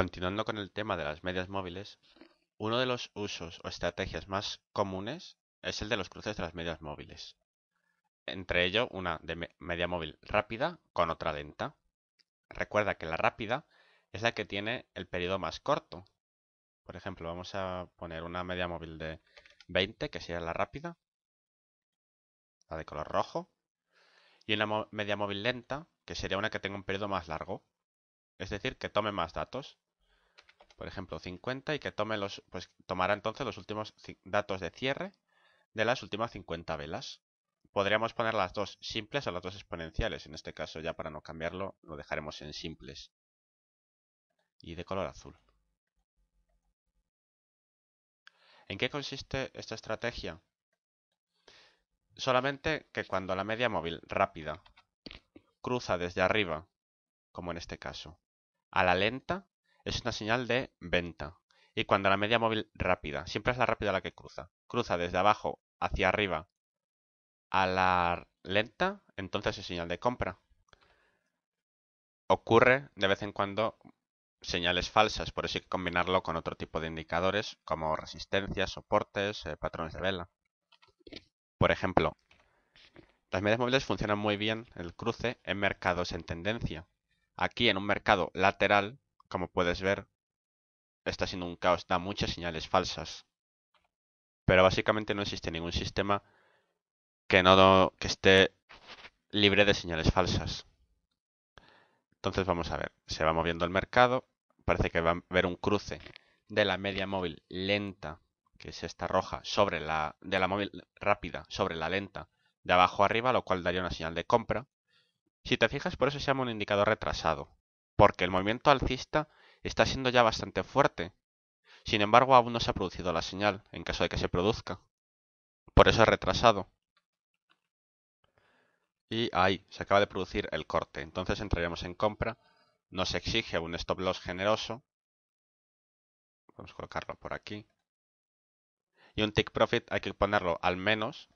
Continuando con el tema de las medias móviles, uno de los usos o estrategias más comunes es el de los cruces de las medias móviles. Entre ello, una de media móvil rápida con otra lenta. Recuerda que la rápida es la que tiene el periodo más corto. Por ejemplo, vamos a poner una media móvil de 20, que sería la rápida, la de color rojo, y una media móvil lenta, que sería una que tenga un periodo más largo, es decir, que tome más datos. Por ejemplo, 50 y que tome los, pues tomará entonces los últimos datos de cierre de las últimas 50 velas. Podríamos poner las dos simples o las dos exponenciales. En este caso, ya para no cambiarlo, lo dejaremos en simples. Y de color azul. ¿En qué consiste esta estrategia? Solamente que cuando la media móvil rápida cruza desde arriba, como en este caso, a la lenta es una señal de venta. Y cuando la media móvil rápida, siempre es la rápida la que cruza, cruza desde abajo hacia arriba a la lenta, entonces es señal de compra. Ocurre de vez en cuando señales falsas, por eso hay que combinarlo con otro tipo de indicadores como resistencias, soportes, eh, patrones de vela. Por ejemplo, las medias móviles funcionan muy bien el cruce en mercados en tendencia, Aquí en un mercado lateral, como puedes ver, está siendo un caos, da muchas señales falsas. Pero básicamente no existe ningún sistema que no que esté libre de señales falsas. Entonces vamos a ver, se va moviendo el mercado, parece que va a haber un cruce de la media móvil lenta, que es esta roja, sobre la de la móvil rápida sobre la lenta, de abajo arriba, lo cual daría una señal de compra. Si te fijas, por eso se llama un indicador retrasado, porque el movimiento alcista está siendo ya bastante fuerte. Sin embargo, aún no se ha producido la señal, en caso de que se produzca. Por eso es retrasado. Y ahí, se acaba de producir el corte. Entonces entraríamos en compra. Nos exige un stop loss generoso. Vamos a colocarlo por aquí. Y un tick profit hay que ponerlo al menos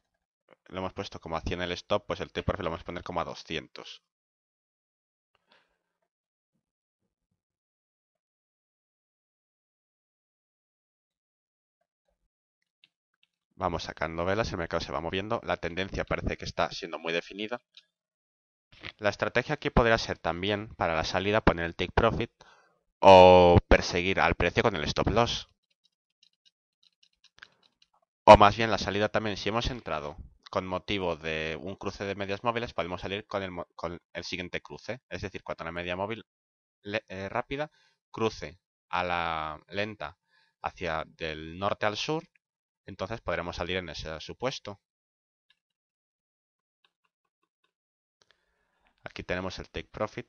lo hemos puesto como a 100 el stop, pues el take profit lo vamos a poner como a 200. Vamos sacando velas, el mercado se va moviendo, la tendencia parece que está siendo muy definida. La estrategia aquí podría ser también, para la salida, poner el take profit o perseguir al precio con el stop loss. O más bien la salida también, si hemos entrado con motivo de un cruce de medias móviles podemos salir con el, siguiente cruce. Es decir, cuando la media móvil eh, rápida cruce a la lenta hacia del norte al sur, entonces podremos salir en ese supuesto. Aquí tenemos el take profit.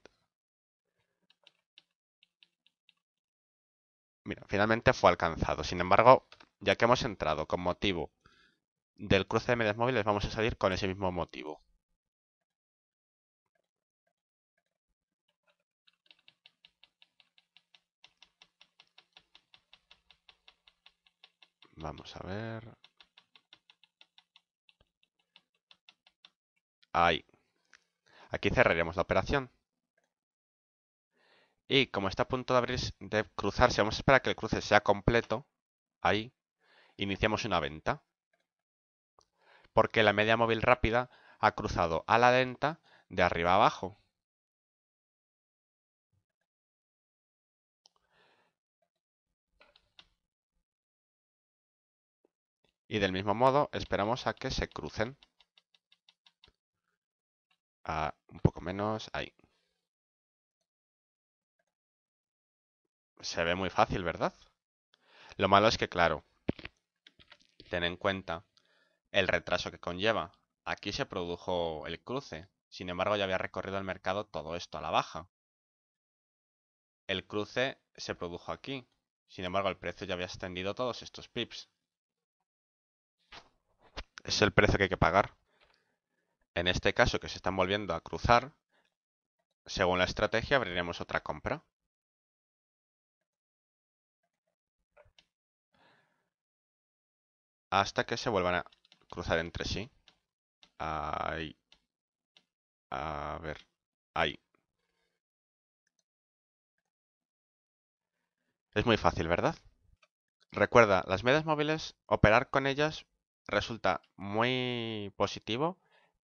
Mira, finalmente fue alcanzado. Sin embargo, ya que hemos entrado con motivo del cruce de medias móviles vamos a salir con ese mismo motivo. Vamos a ver. Ahí. Aquí cerraríamos la operación. Y como está a punto de de cruzarse, vamos a esperar que el cruce sea completo. Ahí. Iniciamos una venta porque la media móvil rápida ha cruzado a la lenta de arriba abajo. Y del mismo modo esperamos a que se crucen. A un poco menos ahí. Se ve muy fácil, ¿verdad? Lo malo es que, claro, ten en cuenta el retraso que conlleva. Aquí se produjo el cruce, sin embargo ya había recorrido el mercado todo esto a la baja. El cruce se produjo aquí, sin embargo el precio ya había extendido todos estos pips. Es el precio que hay que pagar. En este caso que se están volviendo a cruzar, según la estrategia abriremos otra compra. Hasta que se vuelvan a cruzar entre sí. Ahí. A ver, ahí. Es muy fácil, ¿verdad? Recuerda, las medias móviles, operar con ellas resulta muy positivo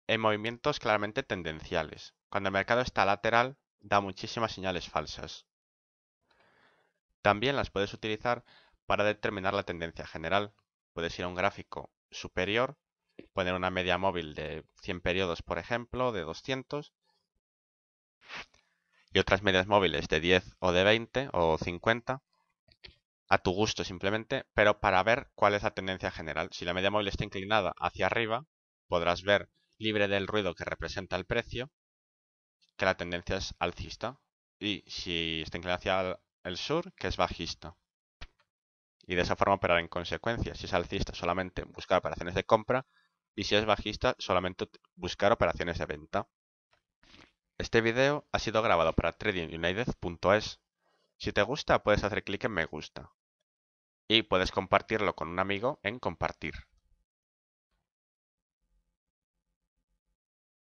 en movimientos claramente tendenciales. Cuando el mercado está lateral, da muchísimas señales falsas. También las puedes utilizar para determinar la tendencia general. Puedes ir a un gráfico superior, poner una media móvil de 100 periodos, por ejemplo, de 200, y otras medias móviles de 10 o de 20 o 50, a tu gusto simplemente, pero para ver cuál es la tendencia general. Si la media móvil está inclinada hacia arriba, podrás ver libre del ruido que representa el precio, que la tendencia es alcista. Y si está inclinada hacia el sur, que es bajista y de esa forma operar en consecuencia. Si es alcista, solamente buscar operaciones de compra y si es bajista, solamente buscar operaciones de venta. Este video ha sido grabado para tradingunited.es. Si te gusta, puedes hacer clic en me gusta y puedes compartirlo con un amigo en compartir.